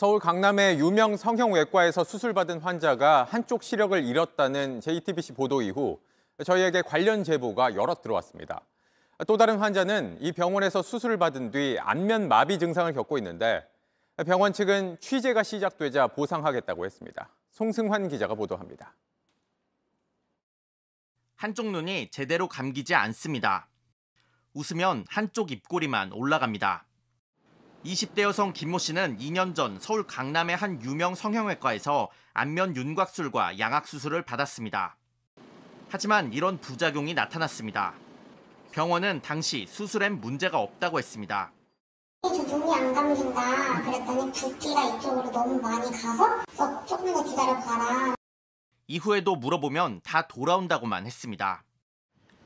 서울 강남의 유명 성형외과에서 수술받은 환자가 한쪽 시력을 잃었다는 JTBC 보도 이후 저희에게 관련 제보가 여러 들어왔습니다. 또 다른 환자는 이 병원에서 수술을 받은 뒤 안면 마비 증상을 겪고 있는데 병원 측은 취재가 시작되자 보상하겠다고 했습니다. 송승환 기자가 보도합니다. 한쪽 눈이 제대로 감기지 않습니다. 웃으면 한쪽 입꼬리만 올라갑니다. 20대 여성 김모 씨는 2년 전 서울 강남의 한 유명 성형외과에서 안면 윤곽술과 양악수술을 받았습니다. 하지만 이런 부작용이 나타났습니다. 병원은 당시 수술엔 문제가 없다고 했습니다. 두통이 안 감긴다 그랬더니 붓기가 이쪽으로 너무 많이 가서 조금 더 기다려봐라. 이후에도 물어보면 다 돌아온다고만 했습니다.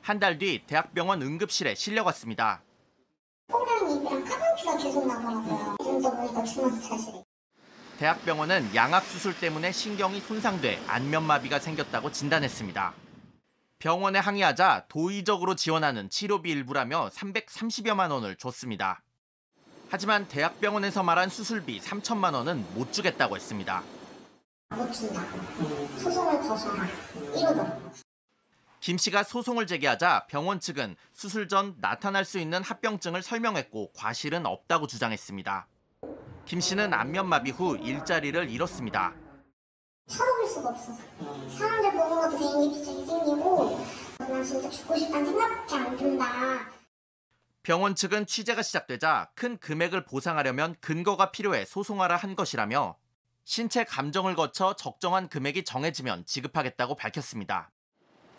한 달 뒤 대학병원 응급실에 실려갔습니다. 계속 나더라고요. 지금도 물이 더 심어서 사실. 대학병원은 양악 수술 때문에 신경이 손상돼 안면마비가 생겼다고 진단했습니다. 병원에 항의하자 도의적으로 지원하는 치료비 일부라며 330여만 원을 줬습니다. 하지만 대학병원에서 말한 수술비 3천만 원은 못 주겠다고 했습니다. 못 준다. 소송을 거셔라. 이러 김 씨가 소송을 제기하자 병원 측은 수술 전 나타날 수 있는 합병증을 설명했고 과실은 없다고 주장했습니다. 김 씨는 안면마비 후 일자리를 잃었습니다. 쳐다볼 수가 없어서 사람들 보는 것도 개인기 비장이 생기고 난 진짜 죽고 싶다는 생각밖에 안 든다. 병원 측은 취재가 시작되자 큰 금액을 보상하려면 근거가 필요해 소송하라 한 것이라며 신체 감정을 거쳐 적정한 금액이 정해지면 지급하겠다고 밝혔습니다.